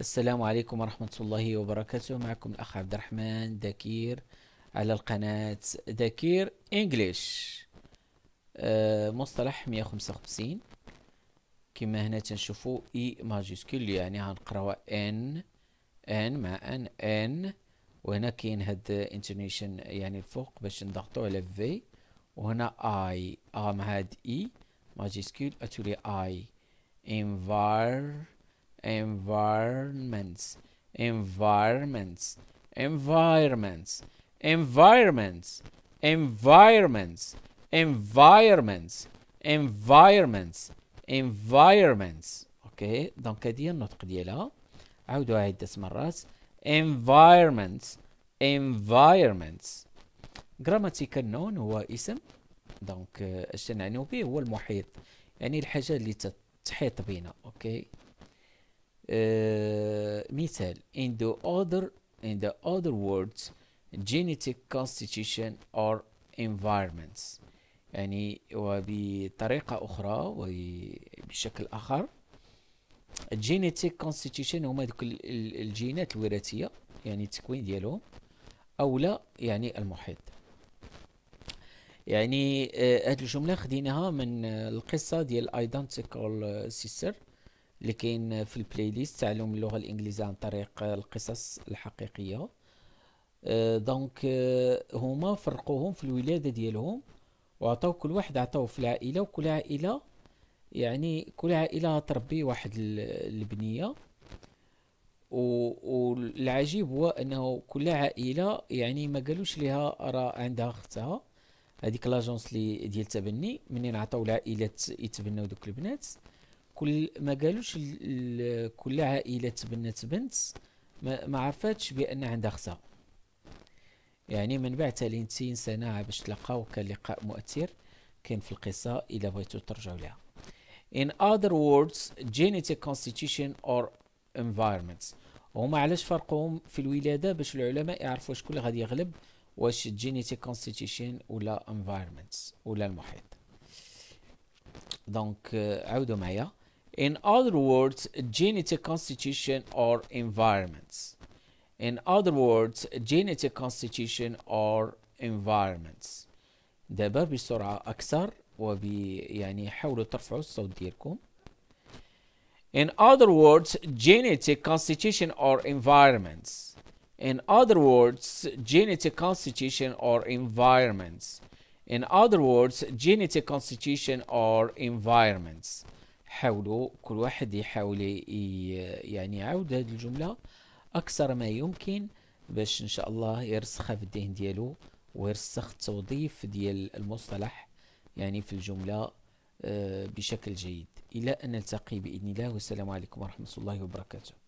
السلام عليكم ورحمة الله وبركاته معكم الأخ عبد الرحمن دكير على القناة دكير إنجليش أه مصطلح 155 كما هنا تنشوفو إي ماجيسكول يعني غنقراوها إن إن مع إن إن وهنا كاين هاد انتونيشن يعني الفوق باش نضغطو على في وهنا اي ا مع هاد اي ماجيسكول اتولي اي انفار environments environments environments environments environments environments environments environments اوكي دونك هذه النطق ديالها عاودوها عدة مرات environments environments grammatical noun هو اسم دونك اش تنعنيو به هو المحيط يعني الحاجه اللي تحيط بنا اوكي آه، مثال in the other in the other words genetic constitution or environments يعني وبطريقة أخرى وبشكل آخر genetic constitution هما دوك الجينات الوراثية يعني التكوين ديالهم أو لا يعني المحيط يعني آه، هاد الجملة خديناها من آه، القصة ديال identical sister اللي كاين في البلاي ليست تعلم اللغه الانجليزيه عن طريق القصص الحقيقيه آه، دونك آه، هما فرقوهم في الولاده ديالهم وعطاو كل واحد عطاوه في العائله وكل عائله يعني كل عائله تربي واحد البنيه والعجيب هو انه كل عائله يعني ما قالوش ليها راه عندها اختها هذيك لاجونس اللي ديال التبني منين عطاو العائلات يتبناو دوك البنات كل ما قالوش كل عائله تبنت بنت ما, عرفاتش عرفتش بان عندها خصا يعني من بعد 30 سنه باش تلقاو كان لقاء مؤثر كاين في القصه الى بغيتو ترجعوا لها in other words genetic constitution or environment هما علاش فرقهم في الولاده باش العلماء يعرفوا شكون اللي غادي يغلب واش genetic constitution ولا environment ولا المحيط دونك آه، عاودوا معايا In other words, genetic constitution or environments. In other words, genetic constitution or environments. دابا بسرعة أكثر وبي يعني حاولوا ترفعوا الصوت ديالكم. In other words, genetic constitution or environments. In other words, genetic constitution or environments. In other words, genetic constitution or environments. حاولوا كل واحد يحاول يعني يعاود هذه الجملة أكثر ما يمكن باش إن شاء الله يرسخها في الذهن ديالو ويرسخ التوظيف ديال المصطلح يعني في الجملة آه، بشكل جيد إلى أن نلتقي بإذن الله والسلام عليكم ورحمة الله وبركاته